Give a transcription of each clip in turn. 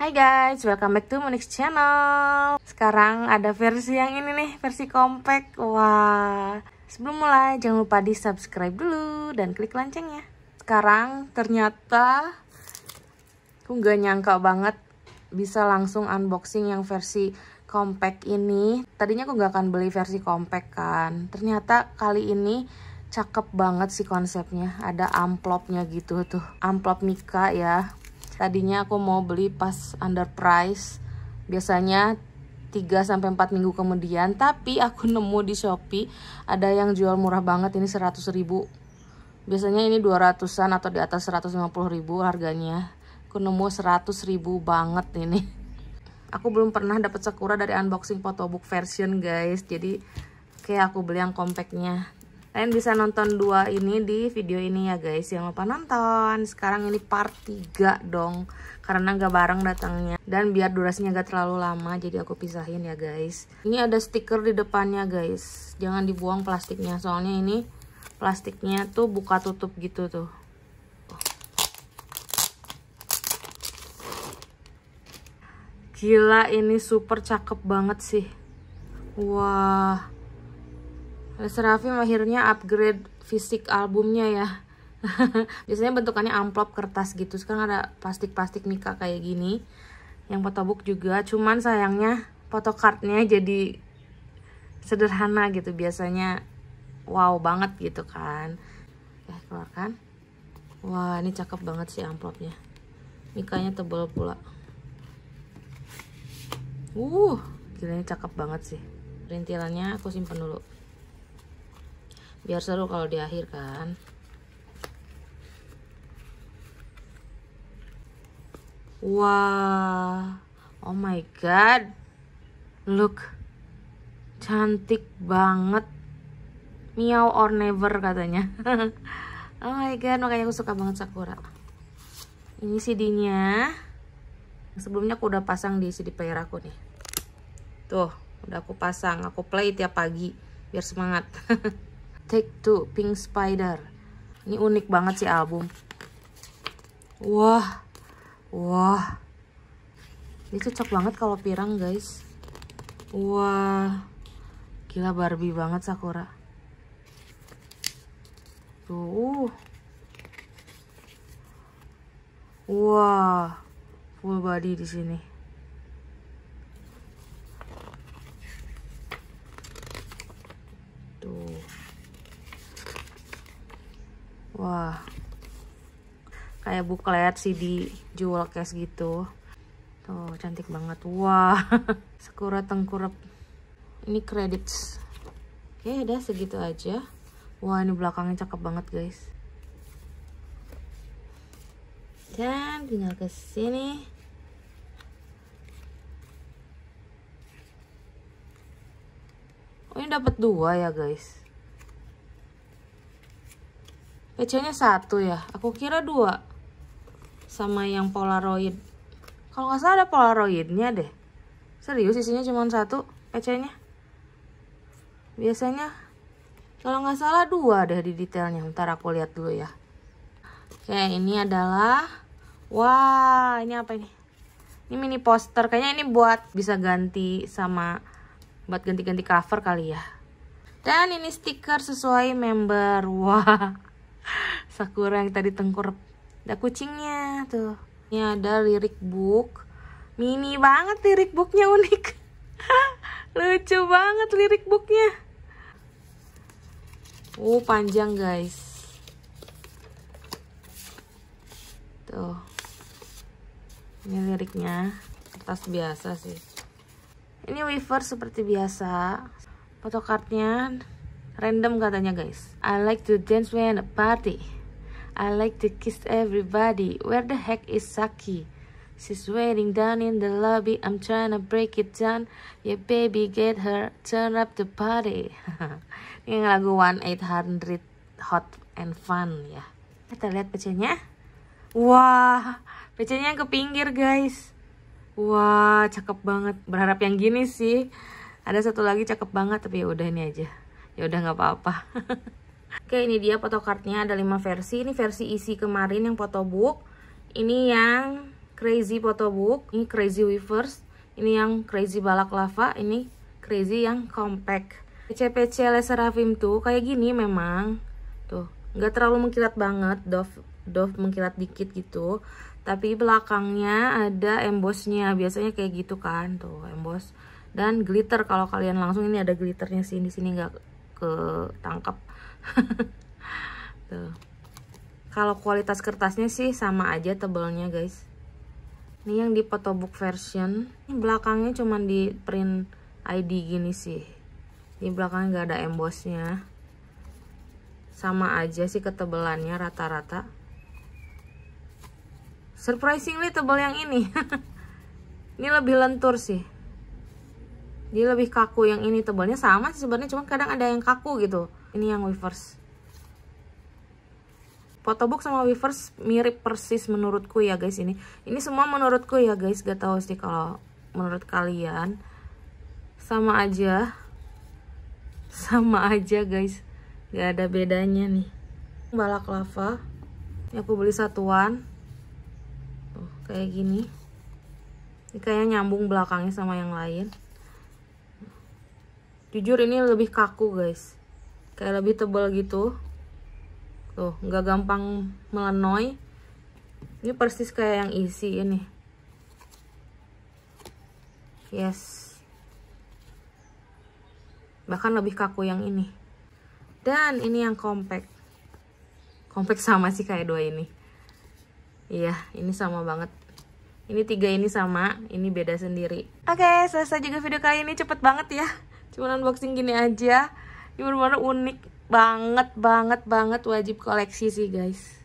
Hai guys, welcome back to Monix Channel Sekarang ada versi yang ini nih, versi compact Wah, sebelum mulai jangan lupa di subscribe dulu dan klik loncengnya Sekarang ternyata aku nggak nyangka banget bisa langsung unboxing yang versi compact ini Tadinya aku nggak akan beli versi compact kan Ternyata kali ini cakep banget sih konsepnya Ada amplopnya gitu tuh Amplop Mika ya tadinya aku mau beli pas under price biasanya 3 sampai 4 minggu kemudian tapi aku nemu di Shopee ada yang jual murah banget ini 100 ribu biasanya ini 200an atau di atas 150 ribu harganya aku nemu 100 ribu banget ini aku belum pernah dapat Sakura dari unboxing photobook version guys jadi kayak aku beli yang compactnya kalian bisa nonton dua ini di video ini ya guys yang lupa nonton sekarang ini part 3 dong karena gak bareng datangnya dan biar durasinya gak terlalu lama jadi aku pisahin ya guys ini ada stiker di depannya guys jangan dibuang plastiknya soalnya ini plastiknya tuh buka tutup gitu tuh gila ini super cakep banget sih wah Serafim akhirnya upgrade fisik albumnya ya biasanya bentukannya amplop kertas gitu sekarang ada plastik-plastik mika kayak gini yang photobook juga cuman sayangnya photocardnya jadi sederhana gitu biasanya wow banget gitu kan ya eh, keluarkan wah ini cakep banget sih amplopnya mikanya tebal pula uh gila ini cakep banget sih rintilannya aku simpen dulu biar seru kalau di akhir kan wah oh my god look cantik banget miau or never katanya oh my god makanya aku suka banget sakura ini CD-nya sebelumnya aku udah pasang di CD player aku nih tuh udah aku pasang aku play tiap pagi biar semangat Take Two Pink Spider ini unik banget sih album wah wah ini cocok banget kalau pirang guys wah gila Barbie banget Sakura tuh uh. wah full body di sini Wah, kayak buklet sih dijual, guys gitu. Tuh, cantik banget. Wah, Sakura tengkurap. Ini credits. Oke, udah segitu aja. Wah, ini belakangnya cakep banget, guys. Dan tinggal ke sini. Oh, ini dapat dua ya, guys. PC-nya satu ya. Aku kira dua. Sama yang polaroid. Kalau nggak salah ada polaroidnya deh. Serius isinya cuma satu PC-nya. Biasanya kalau nggak salah dua deh di detailnya. Ntar aku lihat dulu ya. Oke, ini adalah Wah, ini apa ini? Ini mini poster. Kayaknya ini buat bisa ganti sama buat ganti-ganti cover kali ya. Dan ini stiker sesuai member. Wah. Sakura yang tadi tengkurap. Ada kucingnya tuh. Ini ada lirik book. Mini banget lirik booknya unik. Lucu banget lirik booknya. Oh panjang guys. Tuh. Ini liriknya. Kertas biasa sih. Ini weaver seperti biasa. Fotokartnya random katanya guys. I like to dance when a party. I like to kiss everybody. Where the heck is Saki? She's waiting down in the lobby. I'm trying to break it down. Yeah, baby, get her. Turn up the party. Ini lagu 1800 Hot and Fun ya. Kita lihat pecahnya. Wah, pecahnya ke pinggir guys. Wah, cakep banget. Berharap yang gini sih. Ada satu lagi cakep banget tapi ya udah ini aja. Ya udah nggak apa-apa. Oke ini dia foto photocardnya ada 5 versi Ini versi isi kemarin yang photobook Ini yang crazy photobook Ini crazy weavers Ini yang crazy balak lava Ini crazy yang compact PCPC pc Laserafim tuh kayak gini memang Tuh nggak terlalu mengkilat banget Dove, Dove mengkilat dikit gitu Tapi belakangnya ada embossnya Biasanya kayak gitu kan Tuh emboss dan glitter kalau kalian langsung ini ada glitternya sih di sini nggak ketangkep tuh kalau kualitas kertasnya sih sama aja tebalnya guys ini yang di photobook version ini belakangnya cuma di print ID gini sih di belakangnya nggak ada embossnya sama aja sih ketebelannya rata-rata surprisingly tebal yang ini ini lebih lentur sih dia lebih kaku yang ini tebalnya sama sih sebenarnya cuma kadang ada yang kaku gitu ini yang weavers photobook sama weavers mirip persis menurutku ya guys ini ini semua menurutku ya guys gak tahu sih kalau menurut kalian sama aja sama aja guys gak ada bedanya nih balak lava ini aku beli satuan tuh kayak gini ini kayak nyambung belakangnya sama yang lain jujur ini lebih kaku guys kayak lebih tebal gitu tuh nggak gampang melenoi ini persis kayak yang isi ini yes bahkan lebih kaku yang ini dan ini yang compact compact sama sih kayak dua ini iya ini sama banget ini tiga ini sama ini beda sendiri oke okay, selesai juga video kali ini cepet banget ya cuman unboxing gini aja ini benar-benar unik banget banget banget wajib koleksi sih guys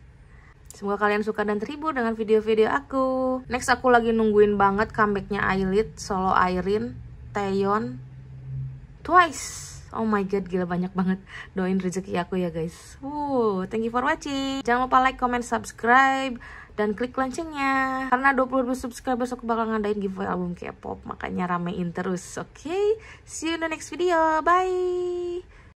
Semoga kalian suka dan terhibur dengan video-video aku. Next aku lagi nungguin banget comebacknya Eyelid, Solo Irene, Taeyeon, Twice. Oh my god, gila banyak banget doain rezeki aku ya guys. Woo, thank you for watching. Jangan lupa like, comment, subscribe dan klik loncengnya karena 20.000 subscriber aku bakal ngadain giveaway album K-pop makanya ramein terus oke okay? see you in the next video bye